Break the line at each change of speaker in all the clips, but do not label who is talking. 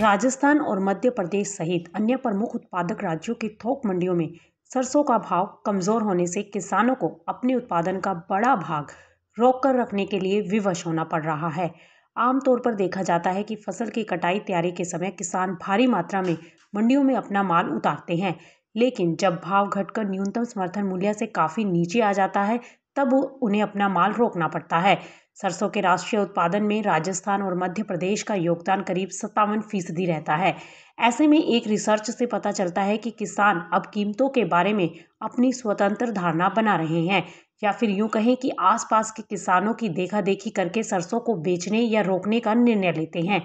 राजस्थान और मध्य प्रदेश सहित अन्य प्रमुख उत्पादक राज्यों की थोक मंडियों में सरसों का भाव कमज़ोर होने से किसानों को अपने उत्पादन का बड़ा भाग रोक कर रखने के लिए विवश होना पड़ रहा है आमतौर पर देखा जाता है कि फसल की कटाई तैयारी के समय किसान भारी मात्रा में मंडियों में अपना माल उतारते हैं लेकिन जब भाव घटकर न्यूनतम समर्थन मूल्य से काफ़ी नीचे आ जाता है तब उन्हें अपना माल रोकना पड़ता है सरसों के राष्ट्रीय उत्पादन में राजस्थान और मध्य प्रदेश का योगदान करीब सत्तावन फीसदी रहता है ऐसे में एक रिसर्च से पता चलता है कि किसान अब कीमतों के बारे में अपनी स्वतंत्र धारणा बना रहे हैं या फिर यूं कहें कि आसपास के किसानों की देखा देखी करके सरसों को बेचने या रोकने का निर्णय लेते हैं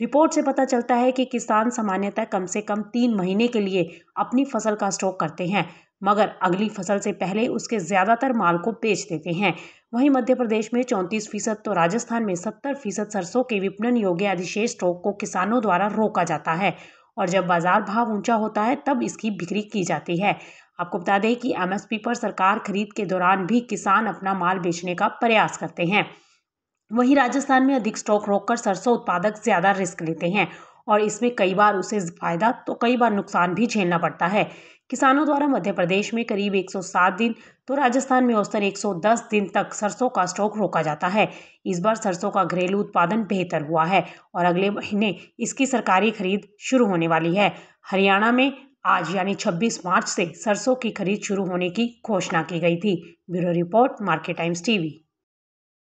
रिपोर्ट से पता चलता है कि किसान सामान्यतः कम से कम तीन महीने के लिए अपनी फसल का स्टॉक करते हैं मगर अगली फसल से पहले उसके ज़्यादातर माल को बेच देते हैं वहीं मध्य प्रदेश में चौंतीस फीसद तो राजस्थान में सत्तर फीसद सरसों के विपणन योग्य अधिशेष स्टॉक को किसानों द्वारा रोका जाता है और जब बाजार भाव ऊंचा होता है तब इसकी बिक्री की जाती है आपको बता दें कि एमएसपी पर सरकार खरीद के दौरान भी किसान अपना माल बेचने का प्रयास करते हैं वहीं राजस्थान में अधिक स्टॉक रोककर सरसों उत्पादक ज़्यादा रिस्क लेते हैं और इसमें कई बार उसे फ़ायदा तो कई बार नुकसान भी झेलना पड़ता है किसानों द्वारा मध्य प्रदेश में करीब 107 दिन तो राजस्थान में औसतन 110 दिन तक सरसों का स्टॉक रोका जाता है इस बार सरसों का घरेलू उत्पादन बेहतर हुआ है और अगले महीने इसकी सरकारी खरीद शुरू होने वाली है हरियाणा में आज यानी 26 मार्च से सरसों की खरीद शुरू होने की घोषणा की गई थी bureau report Market Times TV